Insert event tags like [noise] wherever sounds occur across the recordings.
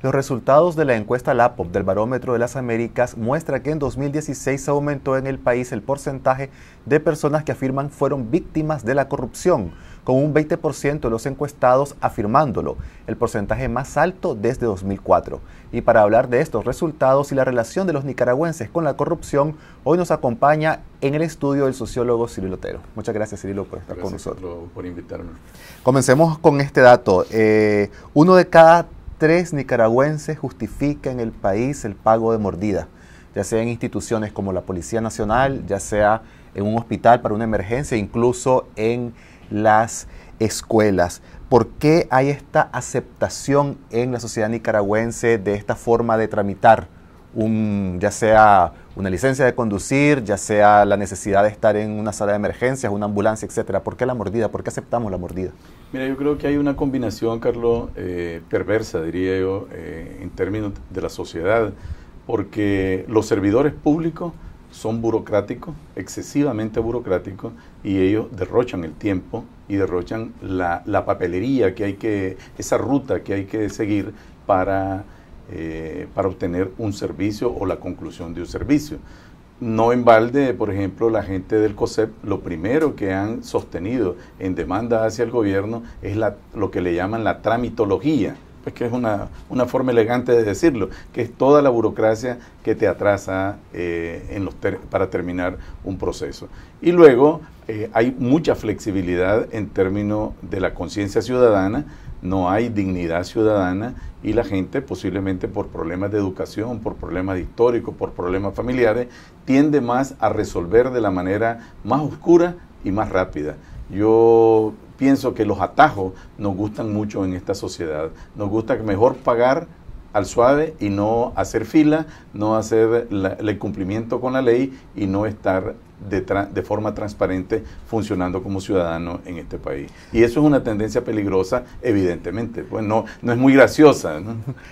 Los resultados de la encuesta LAPOP del Barómetro de las Américas muestra que en 2016 aumentó en el país el porcentaje de personas que afirman fueron víctimas de la corrupción, con un 20% de los encuestados afirmándolo, el porcentaje más alto desde 2004. Y para hablar de estos resultados y la relación de los nicaragüenses con la corrupción, hoy nos acompaña en el estudio del sociólogo Cirilo Otero. Muchas gracias Cirilo por estar con nosotros. Por invitarme. Comencemos con este dato. Eh, uno de cada tres nicaragüenses justifican el país el pago de mordida, ya sea en instituciones como la Policía Nacional, ya sea en un hospital para una emergencia, incluso en las escuelas. ¿Por qué hay esta aceptación en la sociedad nicaragüense de esta forma de tramitar? ya sea una licencia de conducir, ya sea la necesidad de estar en una sala de emergencias, una ambulancia, etcétera. ¿Por qué la mordida? ¿Por qué aceptamos la mordida? Mira, yo creo que hay una combinación, Carlos, eh, perversa, diría yo, eh, en términos de la sociedad, porque los servidores públicos son burocráticos, excesivamente burocráticos, y ellos derrochan el tiempo y derrochan la, papelería que hay que, esa ruta que hay que seguir para eh, obtener un servicio o la conclusión de un servicio no en balde, por ejemplo, la gente del COSEP, lo primero que han sostenido en demanda hacia el gobierno es la, lo que le llaman la tramitología, pues que es una, una forma elegante de decirlo, que es toda la burocracia que te atrasa eh, en los para terminar un proceso. Y luego eh, hay mucha flexibilidad en términos de la conciencia ciudadana no hay dignidad ciudadana y la gente posiblemente por problemas de educación, por problemas históricos, por problemas familiares, tiende más a resolver de la manera más oscura y más rápida. Yo pienso que los atajos nos gustan mucho en esta sociedad. Nos gusta mejor pagar al suave y no hacer fila, no hacer el cumplimiento con la ley y no estar de, forma transparente funcionando como ciudadano en este país. Y eso es una tendencia peligrosa, evidentemente. Pues no, es muy graciosa.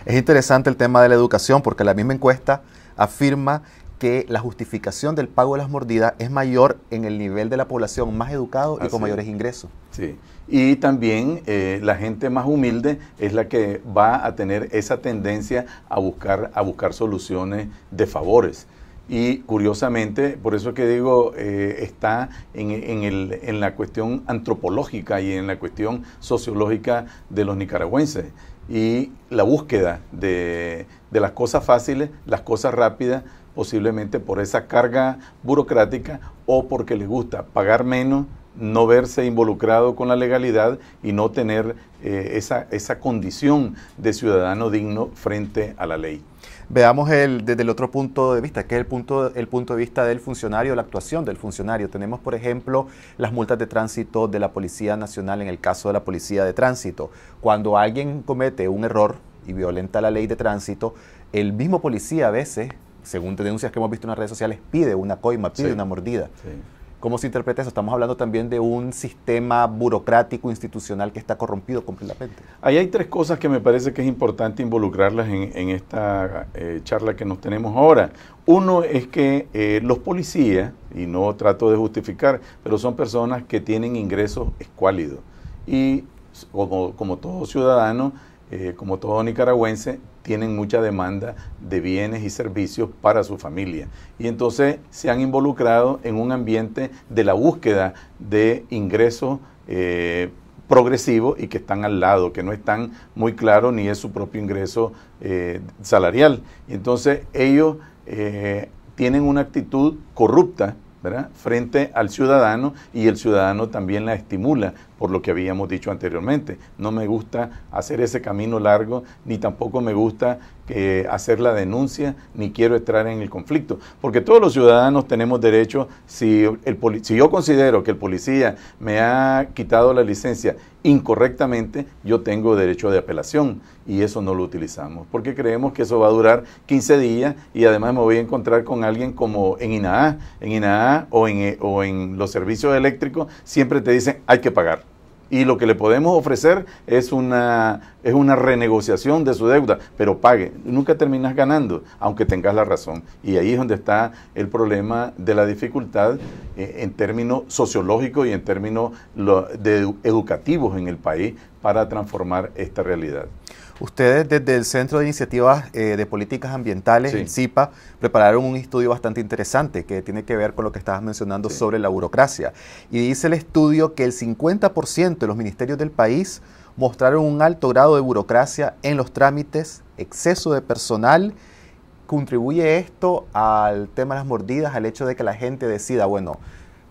Es interesante el tema de la educación porque la misma encuesta afirma que la justificación del pago de las mordidas es mayor en el nivel de la población más educado y con mayores ingresos. Sí, y también eh, la gente más humilde es la que va a tener esa tendencia a buscar, a buscar soluciones de favores. Y curiosamente, por eso que digo, eh, está en, el, en, la cuestión antropológica y en la cuestión sociológica de los nicaragüenses. Y la búsqueda de, de las cosas fáciles, las cosas rápidas, posiblemente por esa carga burocrática o porque les gusta pagar menos no verse involucrado con la legalidad y no tener eh, esa, esa condición de ciudadano digno frente a la ley. Veamos el, desde el otro punto de vista, que es el punto, el punto de vista del funcionario, la actuación del funcionario. Tenemos, por ejemplo, las multas de tránsito de la Policía Nacional en el caso de la Policía de Tránsito. Cuando alguien comete un error y violenta la ley de tránsito, el mismo policía a veces, según denuncias que hemos visto en las redes sociales, pide una coima, pide una mordida. Sí. ¿Cómo se interpreta eso? Estamos hablando también de un sistema burocrático, institucional que está corrompido completamente. Ahí hay tres cosas que me parece que es importante involucrarlas en, esta eh, charla que nos tenemos ahora. Uno es que eh, los policías, y no trato de justificar, pero son personas que tienen ingresos escuálidos. Y como, todo ciudadano, eh, como todo nicaragüense, tienen mucha demanda de bienes y servicios para su familia. Y entonces se han involucrado en un ambiente de la búsqueda de ingresos. Eh, progresivos y que están al lado, que no están muy claros ni es su propio ingreso eh, salarial. Y entonces ellos eh, tienen una actitud corrupta frente al ciudadano y el ciudadano también la estimula por lo que habíamos dicho anteriormente. No me gusta hacer ese camino largo, ni tampoco me gusta eh, hacer la denuncia, ni quiero entrar en el conflicto. Porque todos los ciudadanos tenemos derecho, si, el, si yo considero que el policía me ha quitado la licencia incorrectamente, yo tengo derecho de apelación y eso no lo utilizamos, porque creemos que eso va a durar 15 días y además me voy a encontrar con alguien como en INAA, en INAA o en, o en los servicios eléctricos, siempre te dicen hay que pagar y lo que le podemos ofrecer es una, es una renegociación de su deuda, pero pague. Nunca terminas ganando, aunque tengas la razón. Y ahí es donde está el problema de la dificultad eh, en términos sociológicos y en términos educativos en el país para transformar esta realidad. Ustedes desde el Centro de Iniciativas eh, de Políticas Ambientales, CIPA, prepararon un estudio bastante interesante que tiene que ver con lo que estabas mencionando sobre la burocracia. Y dice el estudio que el 50% de los ministerios del país mostraron un alto grado de burocracia en los trámites, exceso de personal. ¿Contribuye esto al tema de las mordidas, al hecho de que la gente decida, bueno,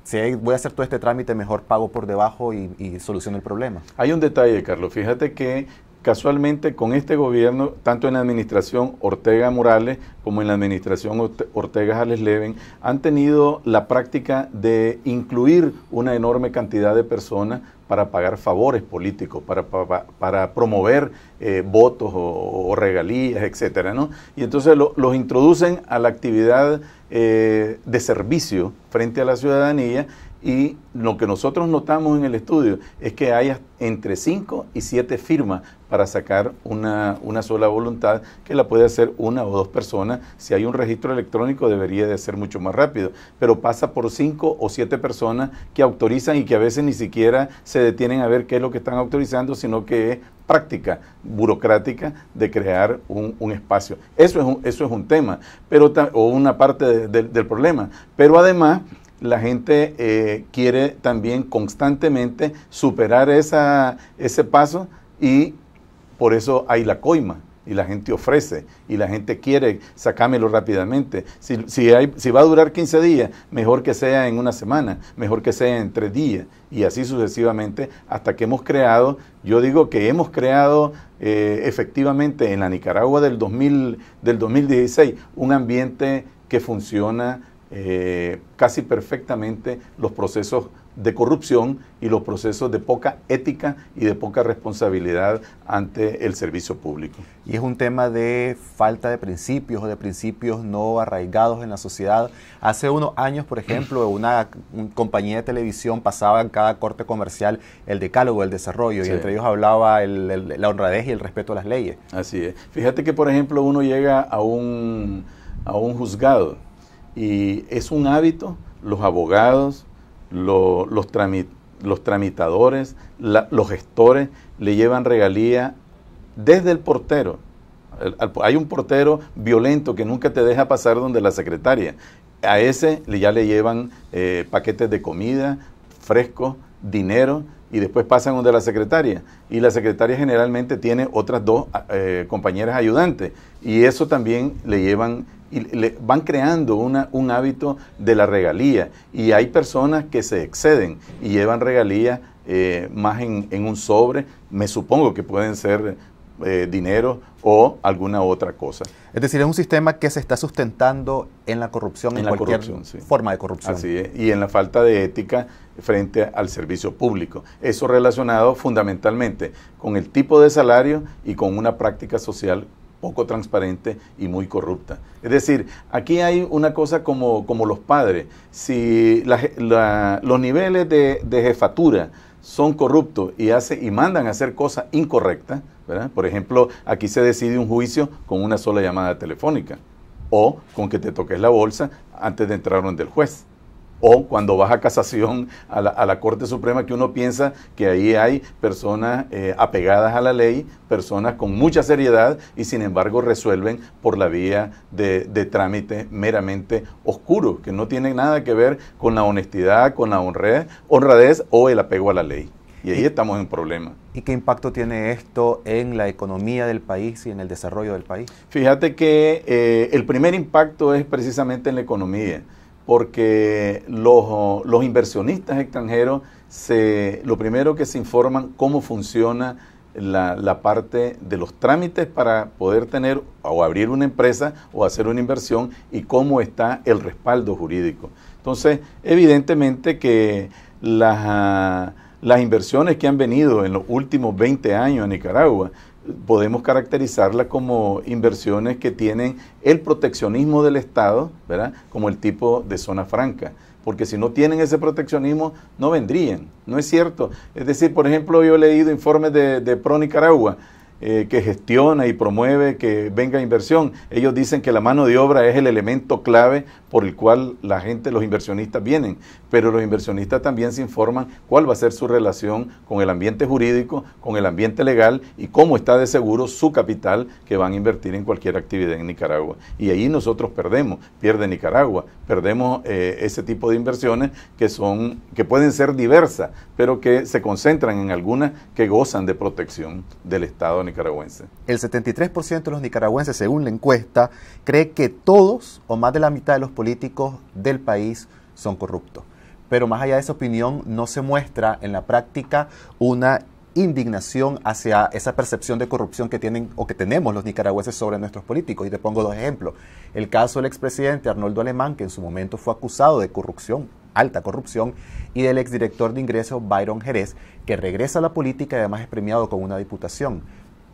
si voy a hacer todo este trámite, mejor pago por debajo y, y soluciono el problema. Hay un detalle, Carlos. Fíjate que casualmente con este gobierno, tanto en la administración Ortega Morales como en la administración Ortega Jales Leven, han tenido la práctica de incluir una enorme cantidad de personas para pagar favores políticos, para, promover eh, votos o, regalías, etcétera, ¿no? Y entonces los introducen a la actividad eh, de servicio frente a la ciudadanía y lo que nosotros notamos en el estudio es que hay entre 5 y 7 firmas para sacar una, sola voluntad que la puede hacer una o dos personas. Si hay un registro electrónico debería de ser mucho más rápido, pero pasa por 5 o 7 personas que autorizan y que a veces ni siquiera se detienen a ver qué es lo que están autorizando, sino que es práctica burocrática de crear un, espacio. Eso es un, eso es un tema pero, o una parte del problema. Pero además la gente eh, quiere también constantemente superar esa, ese paso y por eso hay la coima y la gente ofrece y la gente quiere sacármelo rápidamente. Si, va a durar 15 días, mejor que sea en una semana, mejor que sea en tres días y así sucesivamente hasta que hemos creado, yo digo que hemos creado eh, efectivamente en la Nicaragua del, 2000, del 2016 un ambiente que funciona eh, casi perfectamente los procesos de corrupción y los procesos de poca ética y de poca responsabilidad ante el servicio público. Y es un tema de falta de principios o de principios no arraigados en la sociedad. Hace unos años, por ejemplo, [clears throat] una compañía de televisión pasaba en cada corte comercial el decálogo del desarrollo y entre ellos hablaba la honradez y el respeto a las leyes. Así es. Fíjate que, por ejemplo, uno llega a a un juzgado y es un hábito, los abogados, los, los, tramitadores, los gestores le llevan regalía desde el portero. hay un portero violento que nunca te deja pasar donde la secretaria. A ese ya le llevan eh, paquetes de comida, fresco dinero, y después pasan donde la secretaria. Y la secretaria generalmente tiene otras dos eh, compañeras ayudantes. Y eso también le llevan y van creando un hábito de la regalía. Y hay personas que se exceden y llevan regalías eh, más en, un sobre, me supongo que pueden ser eh, dinero o alguna otra cosa. Es decir, es un sistema que se está sustentando en la corrupción, en, la cualquier forma de corrupción. Así es, y en la falta de ética frente al servicio público. Eso relacionado fundamentalmente con el tipo de salario y con una práctica social poco transparente y muy corrupta. Es decir, aquí hay una cosa como, como los padres. Si los niveles de, jefatura son corruptos y, hace, y mandan a hacer cosas incorrectas, por ejemplo, aquí se decide un juicio con una sola llamada telefónica o con que te toques la bolsa antes de entrar donde el juez o cuando vas a casación a la, Corte Suprema, que uno piensa que ahí hay personas eh, apegadas a la ley, personas con mucha seriedad y sin embargo resuelven por la vía de, trámites meramente oscuros, que no tienen nada que ver con la honestidad, con la honradez, o el apego a la ley. Y ahí estamos en problema. ¿Y qué impacto tiene esto en la economía del país y en el desarrollo del país? Fíjate que eh, el primer impacto es precisamente en la economía porque los, inversionistas extranjeros se, lo primero que se informan cómo funciona la, parte de los trámites para poder tener o abrir una empresa o hacer una inversión y cómo está el respaldo jurídico. Entonces, evidentemente que las, las inversiones que han venido en los últimos 20 años a Nicaragua, podemos caracterizarla como inversiones que tienen el proteccionismo del Estado, ¿verdad? Como el tipo de zona franca. Porque si no tienen ese proteccionismo, no vendrían. No es cierto. Es decir, por ejemplo, yo he leído informes de, Pro Nicaragua, eh, que gestiona y promueve que venga inversión. Ellos dicen que la mano de obra es el elemento clave por el cual la gente, los inversionistas vienen, pero los inversionistas también se informan cuál va a ser su relación con el ambiente jurídico, con el ambiente legal y cómo está de seguro su capital que van a invertir en cualquier actividad en Nicaragua. Y ahí nosotros perdemos, pierde Nicaragua, perdemos eh, ese tipo de inversiones que son, que pueden ser diversas, pero que se concentran en algunas que gozan de protección del Estado nicaragüense. El 73% de los nicaragüenses, según la encuesta, cree que todos o más de la mitad de los políticos políticos del país son corruptos. Pero más allá de esa opinión, no se muestra en la práctica una indignación hacia esa percepción de corrupción que tienen o que tenemos los nicaragüenses sobre nuestros políticos. Y te pongo dos ejemplos. El caso del expresidente Arnoldo Alemán, que en su momento fue acusado de corrupción, alta corrupción, y del exdirector de ingresos Byron Jerez, que regresa a la política y además es premiado con una diputación.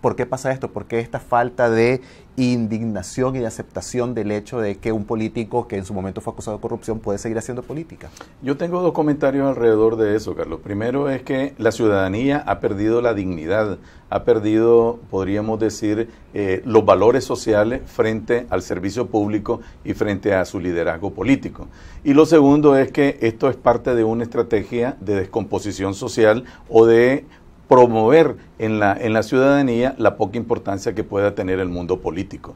¿Por qué pasa esto? ¿Por qué esta falta de indignación y de aceptación del hecho de que un político que en su momento fue acusado de corrupción puede seguir haciendo política? Yo tengo dos comentarios alrededor de eso, Carlos. Primero es que la ciudadanía ha perdido la dignidad, ha perdido, podríamos decir, eh, los valores sociales frente al servicio público y frente a su liderazgo político. Y lo segundo es que esto es parte de una estrategia de descomposición social o de promover en la, en la ciudadanía la poca importancia que pueda tener el mundo político.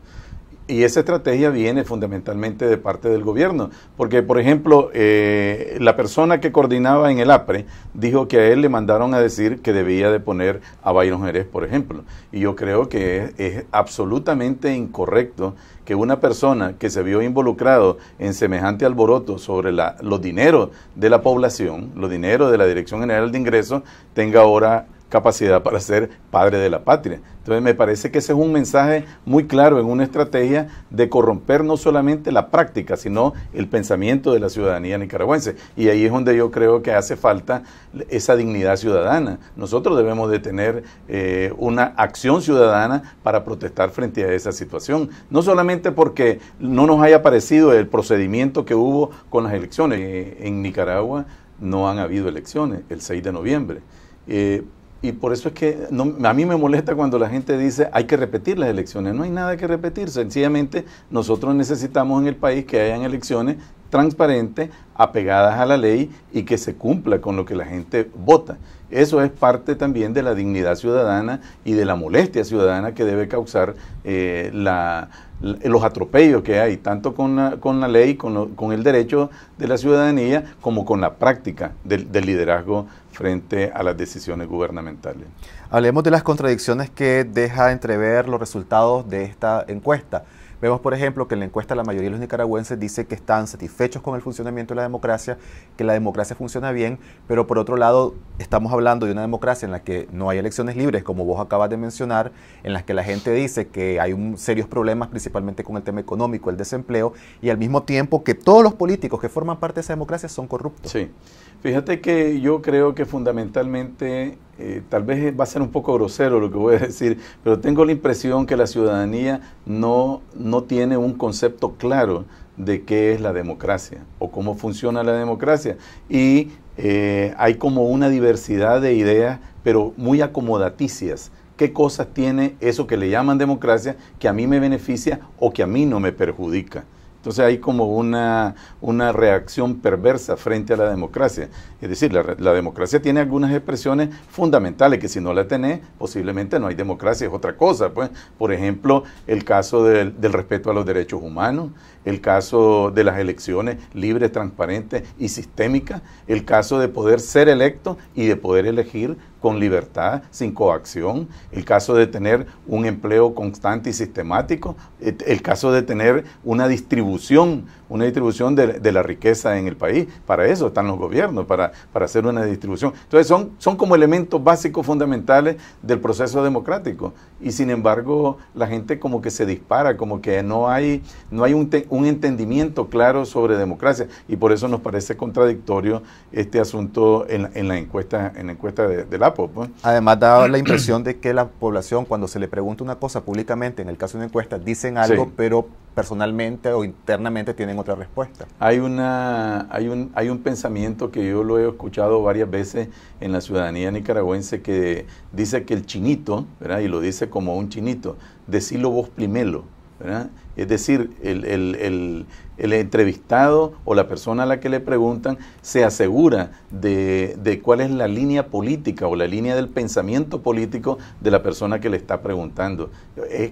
Y esa estrategia viene fundamentalmente de parte del gobierno, porque por ejemplo, eh, la persona que coordinaba en el APRE dijo que a él le mandaron a decir que debía de poner a Byron Jerez, por ejemplo. Y yo creo que es, absolutamente incorrecto que una persona que se vio involucrado en semejante alboroto sobre la, los dineros de la población, los dineros de la Dirección General de Ingresos, tenga ahora capacidad para ser padre de la patria. Entonces me parece que ese es un mensaje muy claro en una estrategia de corromper no solamente la práctica, sino el pensamiento de la ciudadanía nicaragüense. Y ahí es donde yo creo que hace falta esa dignidad ciudadana. Nosotros debemos de tener eh, una acción ciudadana para protestar frente a esa situación. No solamente porque no nos haya parecido el procedimiento que hubo con las elecciones. Eh, en Nicaragua no han habido elecciones el 6 de noviembre. Eh, y por eso es que a mí me molesta cuando la gente dice hay que repetir las elecciones. No hay nada que repetir, sencillamente nosotros necesitamos en el país que hayan elecciones transparente, apegadas a la ley y que se cumpla con lo que la gente vota. Eso es parte también de la dignidad ciudadana y de la molestia ciudadana que debe causar eh, los atropellos que hay, tanto con la, ley, con, el derecho de la ciudadanía, como con la práctica del, liderazgo frente a las decisiones gubernamentales. Hablemos de las contradicciones que deja entrever los resultados de esta encuesta. Vemos, por ejemplo, que en la encuesta la mayoría de los nicaragüenses dice que están satisfechos con el funcionamiento de la democracia, que la democracia funciona bien, pero por otro lado estamos hablando de una democracia en la que no hay elecciones libres, como vos acabas de mencionar, en la que la gente dice que hay un, serios problemas, principalmente con el tema económico, el desempleo, y al mismo tiempo que todos los políticos que forman parte de esa democracia son corruptos. Fíjate que yo creo que fundamentalmente, eh, tal vez va a ser un poco grosero lo que voy a [laughs] decir, pero tengo la impresión que la ciudadanía no, no tiene un concepto claro de qué es la democracia o cómo funciona la democracia. Y eh, hay como una diversidad de ideas, pero muy acomodaticias. ¿Qué cosas tiene eso que le llaman democracia que a mí me beneficia o que a mí no me perjudica? Entonces hay como una, una reacción perversa frente a la democracia. Es decir, la, democracia tiene algunas expresiones fundamentales que si no la tenés, posiblemente no hay democracia, es otra cosa. Pues. Por ejemplo, el caso del, del respeto a los derechos humanos, el caso de las elecciones libres, transparentes y sistémicas, el caso de poder ser electo y de poder elegir con libertad, sin coacción, el caso de tener un empleo constante y sistemático, el caso de tener una distribución, una distribución de, la riqueza en el país. Para eso están los gobiernos, para, para hacer una distribución. Entonces son, son como elementos básicos fundamentales del proceso democrático. Y sin embargo, la gente como que se dispara, como que no hay, no hay un, entendimiento claro sobre democracia. Y por eso nos parece contradictorio este asunto en, en la encuesta, en encuesta de la pues, pues. Además da la [clears throat] impresión de que la población cuando se le pregunta una cosa públicamente, en el caso de una encuesta, dicen algo, pero personalmente o internamente tienen otra respuesta. Hay, una, hay, un, hay un pensamiento que yo lo he escuchado varias veces en la ciudadanía nicaragüense que dice que el chinito, y lo dice como un chinito, decilo vos primero, ¿verdad? Es decir, el, entrevistado o la persona a la que le preguntan se asegura de, cuál es la línea política o la línea del pensamiento político de la persona que le está preguntando.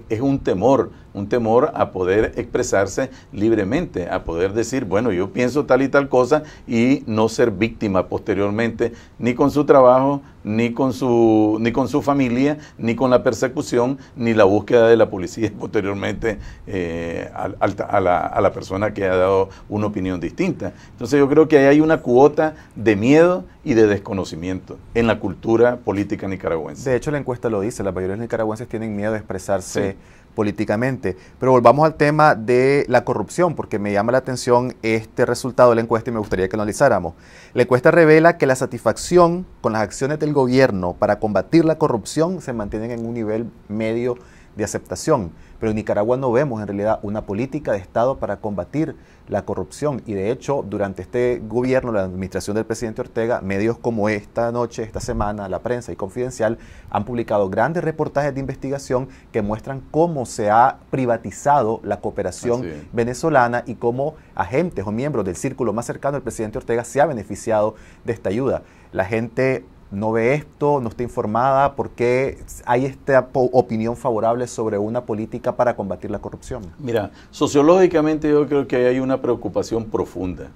Es, un temor, un temor a poder expresarse libremente, a poder decir, bueno, yo pienso tal y tal cosa y no ser víctima posteriormente ni con su trabajo, ni con su, ni con su familia, ni con la persecución, ni la búsqueda de la policía [laughs] posteriormente. Eh, a, la, persona que ha dado una opinión distinta. Entonces yo creo que ahí hay una cuota de miedo y de desconocimiento en la cultura política nicaragüense. De hecho la encuesta lo dice, la mayoría de nicaragüenses tienen miedo de expresarse políticamente. Pero volvamos al tema de la corrupción, porque me llama la atención este resultado de la encuesta y me gustaría que analizáramos. La encuesta revela que la satisfacción con las acciones del gobierno para combatir la corrupción se mantiene en un nivel medio de aceptación pero en Nicaragua no vemos en realidad una política de Estado para combatir la corrupción. Y de hecho, durante este gobierno, la administración del presidente Ortega, medios como esta noche, esta semana, la prensa y Confidencial han publicado grandes reportajes de investigación que muestran cómo se ha privatizado la cooperación venezolana y cómo agentes o miembros del círculo más cercano del presidente Ortega se ha beneficiado de esta ayuda. La gente no ve esto, no está informada, por qué hay esta opinión favorable sobre una política para combatir la corrupción. Mira, sociológicamente yo creo que hay una preocupación profunda.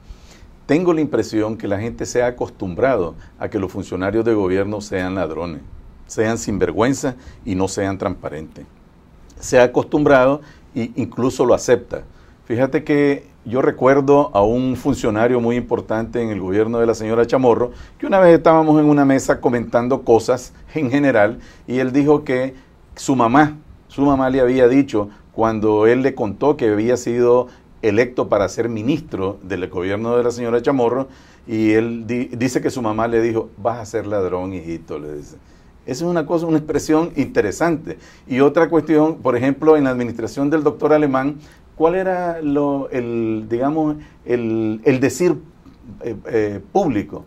Tengo la impresión que la gente se ha acostumbrado a que los funcionarios de gobierno sean ladrones, sean sinvergüenza y no sean transparentes. Se ha acostumbrado e incluso lo acepta. Fíjate que yo recuerdo a un funcionario muy importante en el gobierno de la señora Chamorro, que una vez estábamos en una mesa comentando cosas en general y él dijo que su mamá, su mamá le había dicho cuando él le contó que había sido electo para ser ministro del gobierno de la señora Chamorro y él dice que su mamá le dijo, vas a ser ladrón, hijito, le dice. Esa es una cosa, una expresión interesante. Y otra cuestión, por ejemplo, en la administración del doctor Alemán, ¿Cuál era lo, el, digamos, el, decir eh, eh, público?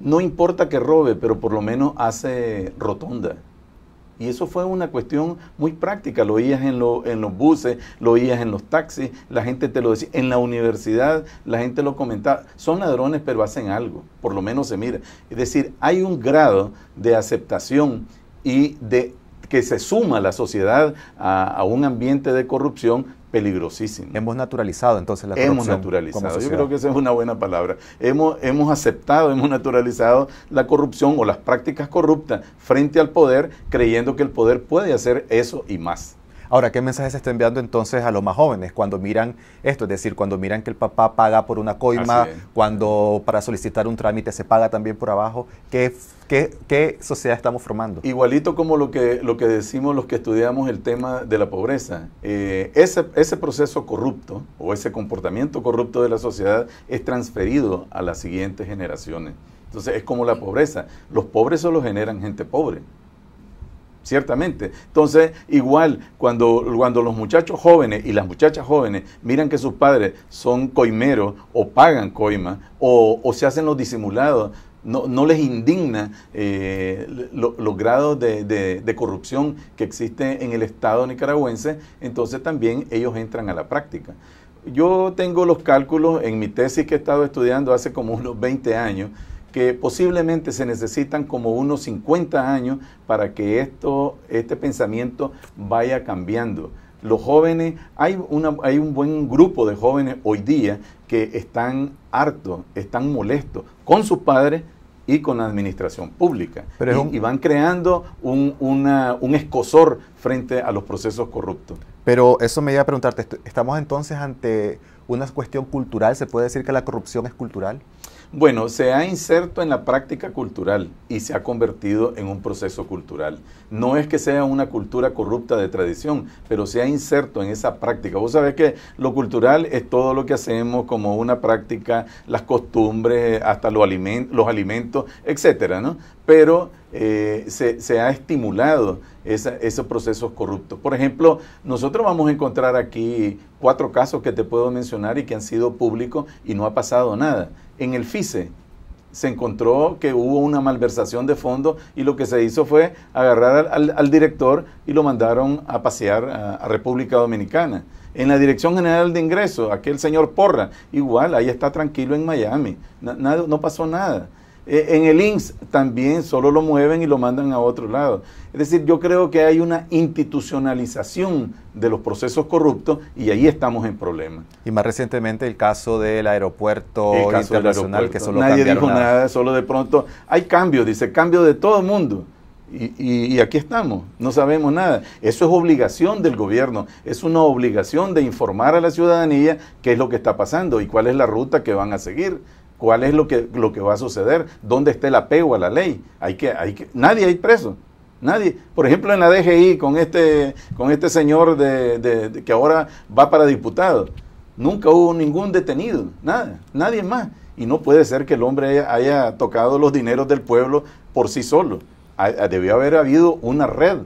No importa que robe, pero por lo menos hace rotonda. Y eso fue una cuestión muy práctica. Lo oías en, lo, en, los buses, lo oías en los taxis, la gente te lo decía. En la universidad la gente lo comentaba. Son ladrones, pero hacen algo. Por lo menos se mira. Es decir, hay un grado de aceptación y de que se suma la sociedad a, a un ambiente de corrupción peligrosísimo. Hemos naturalizado entonces la corrupción. Hemos naturalizado, yo creo que esa es una buena palabra. Hemos, hemos aceptado, hemos naturalizado la corrupción o las prácticas corruptas frente al poder, creyendo que el poder puede hacer eso y más. Ahora, ¿qué mensaje se está enviando entonces a los más jóvenes cuando miran esto? Es decir, cuando miran que el papá paga por una coima, cuando para solicitar un trámite se paga también por abajo, ¿qué, sociedad estamos formando? Igualito como lo que, lo que decimos los que estudiamos el tema de la pobreza. Eh, ese, ese proceso corrupto o ese comportamiento corrupto de la sociedad es transferido a las siguientes generaciones. Entonces es como la pobreza. Los pobres solo generan gente pobre ciertamente. Entonces, igual, cuando, cuando los muchachos jóvenes y las muchachas jóvenes miran que sus padres son coimeros o pagan coima o, se hacen los disimulados, no, no les indigna eh, los grados de, de, corrupción que existe en el Estado nicaragüense, entonces también ellos entran a la práctica. Yo tengo los cálculos en mi tesis que he estado estudiando hace como unos 20 años, que posiblemente se necesitan como unos 50 años para que esto, este pensamiento vaya cambiando. Los jóvenes, hay, una, hay un buen grupo de jóvenes hoy día que están hartos, están molestos con sus padres y con la administración pública. y, van creando un, un escosor frente a los procesos corruptos. Pero eso me iba a preguntarte, ¿estamos entonces ante una cuestión cultural? ¿Se puede decir que la corrupción es cultural? Bueno, se ha inserto en la práctica cultural y se ha convertido en un proceso cultural. No es que sea una cultura corrupta de tradición, pero se ha inserto en esa práctica. Vos sabés que lo cultural es todo lo que hacemos como una práctica, las costumbres, hasta los, los alimentos, etcétera, ¿no? Pero eh, se, ha estimulado esos procesos corruptos. Por ejemplo, nosotros vamos a encontrar aquí cuatro casos que te puedo mencionar y que han sido públicos y no ha pasado nada en el FISE se encontró que hubo una malversación de fondos y lo que se hizo fue agarrar al, director y lo mandaron a pasear a, República Dominicana. En la Dirección General de Ingresos, aquel señor Porra, igual, ahí está tranquilo en Miami, no pasó nada. Eh, en el INS también solo lo mueven y lo mandan a otro lado. Es decir, yo creo que hay una institucionalización de los procesos corruptos y ahí estamos en problema. Y más recientemente el caso del aeropuerto internacional que solo Nadie dijo nada. solo de pronto hay cambio, dice cambio de todo el mundo. y, aquí estamos, no sabemos nada. Eso es obligación del gobierno, es una obligación de informar a la ciudadanía qué es lo que está pasando y cuál es la ruta que van a seguir cuál es lo que, lo que va a suceder, dónde está el apego a la ley. Hay que, hay que, nadie hay preso. Nadie. Por ejemplo, en la DGI, con este, con este señor de, que ahora va para diputado, nunca hubo ningún detenido, nada, nadie más. Y no puede ser que el hombre haya, tocado los dineros del pueblo por sí solo. debió haber habido una red.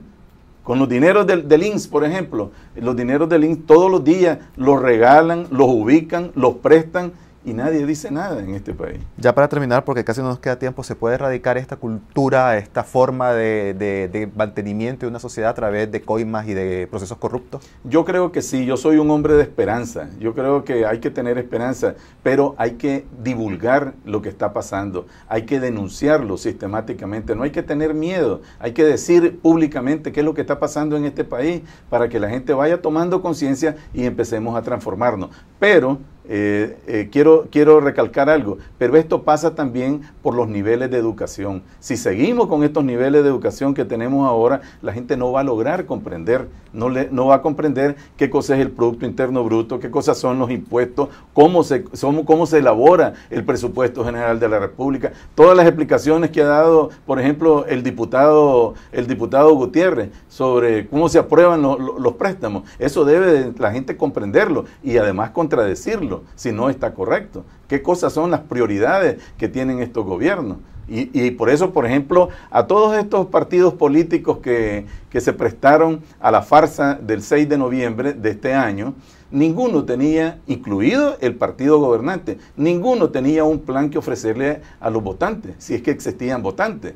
Con los dineros del, del INS, por ejemplo, los dineros del INS todos los días los regalan, los ubican, los prestan y nadie dice nada en este país. Ya para terminar, porque casi no nos queda tiempo, ¿se puede erradicar esta cultura, esta forma de, mantenimiento de una sociedad a través de coimas y de procesos corruptos? Yo creo que sí, yo soy un hombre de esperanza, yo creo que hay que tener esperanza, pero hay que divulgar lo que está pasando, hay que denunciarlo sistemáticamente, no hay que tener miedo, hay que decir públicamente qué es lo que está pasando en este país para que la gente vaya tomando conciencia y empecemos a transformarnos. Pero eh, eh, quiero, quiero recalcar algo, pero esto pasa también por los niveles de educación. Si seguimos con estos niveles de educación que tenemos ahora, la gente no va a lograr comprender, no, le, no va a comprender qué cosa es el Producto Interno Bruto, qué cosas son los impuestos, cómo se, somos, cómo se elabora el presupuesto general de la República. Todas las explicaciones que ha dado, por ejemplo, el diputado, el diputado Gutiérrez sobre cómo se aprueban los préstamos, eso debe la gente comprenderlo y además contradecirlo si no está correcto? ¿Qué cosas son las prioridades que tienen estos gobiernos? Y, por eso, por ejemplo, a todos estos partidos políticos que, que, se prestaron a la farsa del 6 de noviembre de este año, ninguno tenía, incluido el partido gobernante, ninguno tenía un plan que ofrecerle a los votantes, si es que existían votantes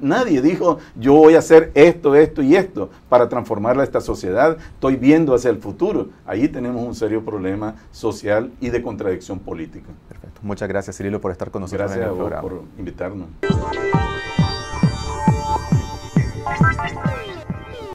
nadie dijo, yo voy a hacer esto, esto y esto para transformarla esta sociedad. Estoy viendo hacia el futuro. Ahí tenemos un serio problema social y de contradicción política. Perfecto. Muchas gracias, Cirilo, por estar con nosotros gracias en el por invitarnos.